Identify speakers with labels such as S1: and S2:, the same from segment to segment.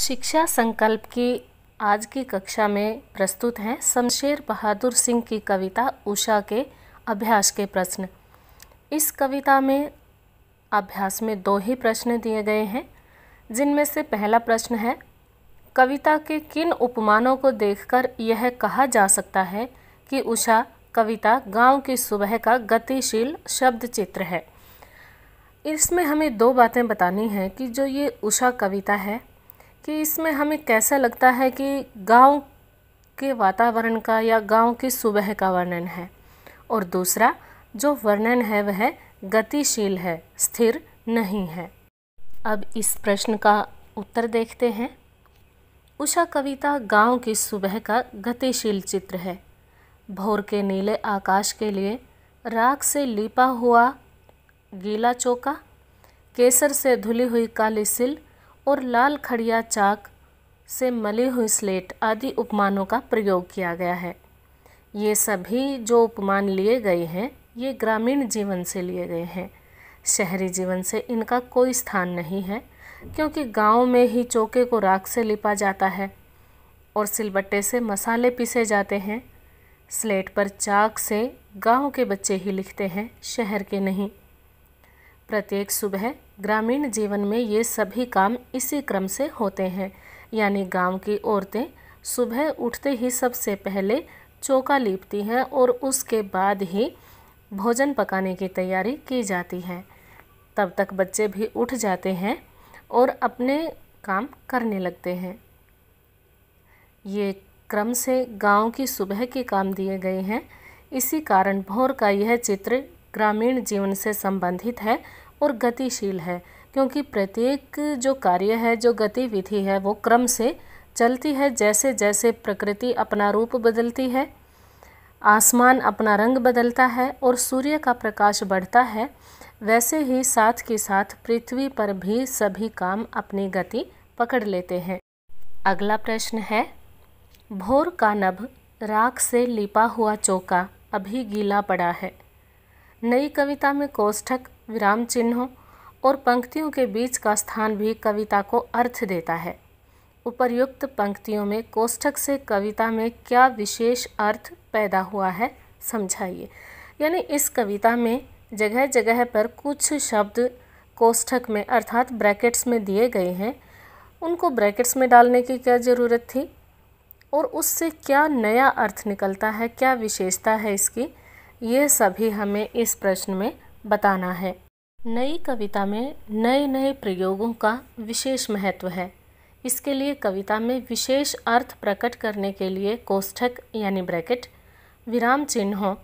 S1: शिक्षा संकल्प की आज की कक्षा में प्रस्तुत हैं शमशेर बहादुर सिंह की कविता उषा के अभ्यास के प्रश्न इस कविता में अभ्यास में दो ही प्रश्न दिए गए हैं जिनमें से पहला प्रश्न है कविता के किन उपमानों को देखकर यह कहा जा सकता है कि उषा कविता गांव की सुबह का गतिशील शब्द चित्र है इसमें हमें दो बातें बतानी हैं कि जो ये उषा कविता है कि इसमें हमें कैसा लगता है कि गांव के वातावरण का या गांव की सुबह का वर्णन है और दूसरा जो वर्णन है वह गतिशील है स्थिर नहीं है अब इस प्रश्न का उत्तर देखते हैं उषा कविता गांव की सुबह का गतिशील चित्र है भोर के नीले आकाश के लिए राख से लिपा हुआ गीला चौका केसर से धुली हुई काली सिल और लाल खड़िया चाक से मली हुई स्लेट आदि उपमानों का प्रयोग किया गया है ये सभी जो उपमान लिए गए हैं ये ग्रामीण जीवन से लिए गए हैं शहरी जीवन से इनका कोई स्थान नहीं है क्योंकि गांव में ही चौके को राख से लिपा जाता है और सिलबट्टे से मसाले पीसे जाते हैं स्लेट पर चाक से गांव के बच्चे ही लिखते हैं शहर के नहीं प्रत्येक सुबह ग्रामीण जीवन में ये सभी काम इसी क्रम से होते हैं यानी गांव की औरतें सुबह उठते ही सबसे पहले चौका लीपती हैं और उसके बाद ही भोजन पकाने की तैयारी की जाती है तब तक बच्चे भी उठ जाते हैं और अपने काम करने लगते हैं ये क्रम से गांव की सुबह के काम दिए गए हैं इसी कारण भोर का यह चित्र ग्रामीण जीवन से संबंधित है और गतिशील है क्योंकि प्रत्येक जो कार्य है जो गतिविधि है वो क्रम से चलती है जैसे जैसे प्रकृति अपना रूप बदलती है आसमान अपना रंग बदलता है और सूर्य का प्रकाश बढ़ता है वैसे ही साथ के साथ पृथ्वी पर भी सभी काम अपनी गति पकड़ लेते हैं अगला प्रश्न है भोर का नभ राख से लिपा हुआ चौका अभी गीला पड़ा है नई कविता में कोष्ठक विराम चिन्हों और पंक्तियों के बीच का स्थान भी कविता को अर्थ देता है उपर्युक्त पंक्तियों में कोष्ठक से कविता में क्या विशेष अर्थ पैदा हुआ है समझाइए यानी इस कविता में जगह जगह पर कुछ शब्द कोष्ठक में अर्थात ब्रैकेट्स में दिए गए हैं उनको ब्रैकेट्स में डालने की क्या ज़रूरत थी और उससे क्या नया अर्थ निकलता है क्या विशेषता है इसकी ये सभी हमें इस प्रश्न में बताना है नई कविता में नए नए प्रयोगों का विशेष महत्व है इसके लिए कविता में विशेष अर्थ प्रकट करने के लिए कोष्ठक यानी ब्रैकेट विराम चिन्हों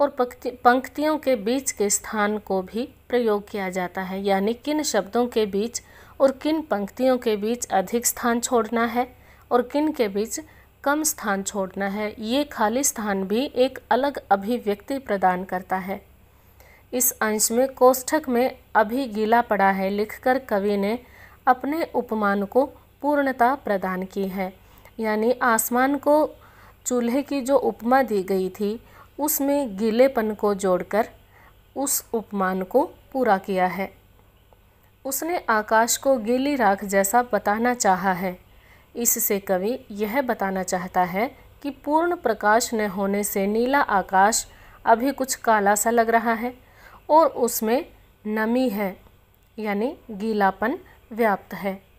S1: और पंक्तियों के बीच के स्थान को भी प्रयोग किया जाता है यानी किन शब्दों के बीच और किन पंक्तियों के बीच अधिक स्थान छोड़ना है और किन के बीच कम स्थान छोड़ना है ये खाली स्थान भी एक अलग अभिव्यक्ति प्रदान करता है इस अंश में कोष्ठक में अभी गीला पड़ा है लिखकर कवि ने अपने उपमान को पूर्णता प्रदान की है यानी आसमान को चूल्हे की जो उपमा दी गई थी उसमें गीलेपन को जोड़कर उस उपमान को पूरा किया है उसने आकाश को गीली राख जैसा बताना चाहा है इससे कवि यह बताना चाहता है कि पूर्ण प्रकाश न होने से नीला आकाश अभी कुछ काला सा लग रहा है और उसमें नमी है यानी गीलापन व्याप्त है